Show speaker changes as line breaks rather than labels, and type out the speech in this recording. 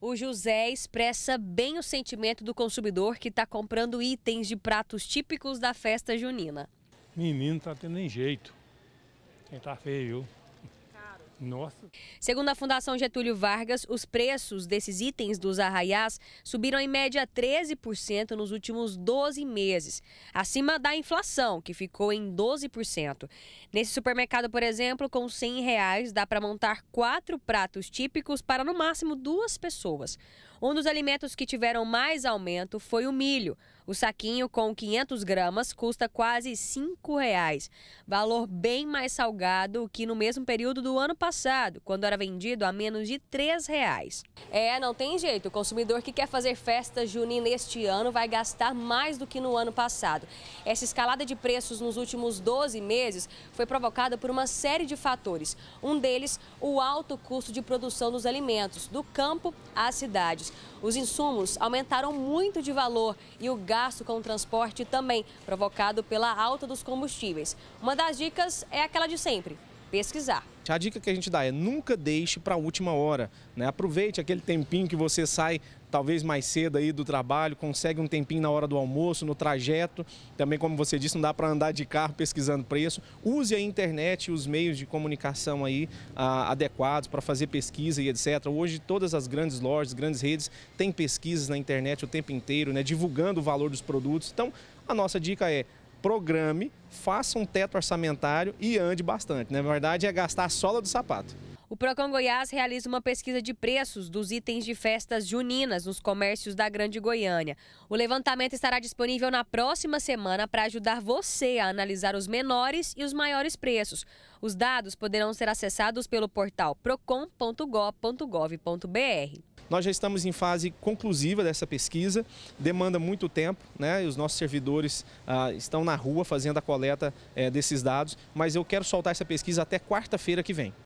o José expressa bem o sentimento do consumidor que está comprando itens de pratos típicos da festa junina.
Menino, tá tendo nem jeito. Quem tá feio, viu? Nossa.
Segundo a Fundação Getúlio Vargas, os preços desses itens dos arraiás subiram em média 13% nos últimos 12 meses, acima da inflação, que ficou em 12%. Nesse supermercado, por exemplo, com R$ 100 reais, dá para montar quatro pratos típicos para no máximo duas pessoas. Um dos alimentos que tiveram mais aumento foi o milho. O saquinho com 500 gramas custa quase R$ 5,00, valor bem mais salgado que no mesmo período do ano passado passado, quando era vendido a menos de R$ reais. É, não tem jeito. O consumidor que quer fazer festa junina este ano vai gastar mais do que no ano passado. Essa escalada de preços nos últimos 12 meses foi provocada por uma série de fatores. Um deles, o alto custo de produção dos alimentos, do campo às cidades. Os insumos aumentaram muito de valor e o gasto com o transporte também, provocado pela alta dos combustíveis. Uma das dicas é aquela de sempre pesquisar.
A dica que a gente dá é nunca deixe para a última hora. Né? Aproveite aquele tempinho que você sai talvez mais cedo aí do trabalho, consegue um tempinho na hora do almoço, no trajeto. Também, como você disse, não dá para andar de carro pesquisando preço. Use a internet e os meios de comunicação aí ah, adequados para fazer pesquisa e etc. Hoje, todas as grandes lojas, grandes redes têm pesquisas na internet o tempo inteiro, né, divulgando o valor dos produtos. Então, a nossa dica é programe, faça um teto orçamentário e ande bastante. Né? Na verdade, é gastar a sola do sapato.
O Procon Goiás realiza uma pesquisa de preços dos itens de festas juninas nos comércios da Grande Goiânia. O levantamento estará disponível na próxima semana para ajudar você a analisar os menores e os maiores preços. Os dados poderão ser acessados pelo portal procon.gov.br.
Nós já estamos em fase conclusiva dessa pesquisa, demanda muito tempo, né? E os nossos servidores ah, estão na rua fazendo a coleta eh, desses dados, mas eu quero soltar essa pesquisa até quarta-feira que vem.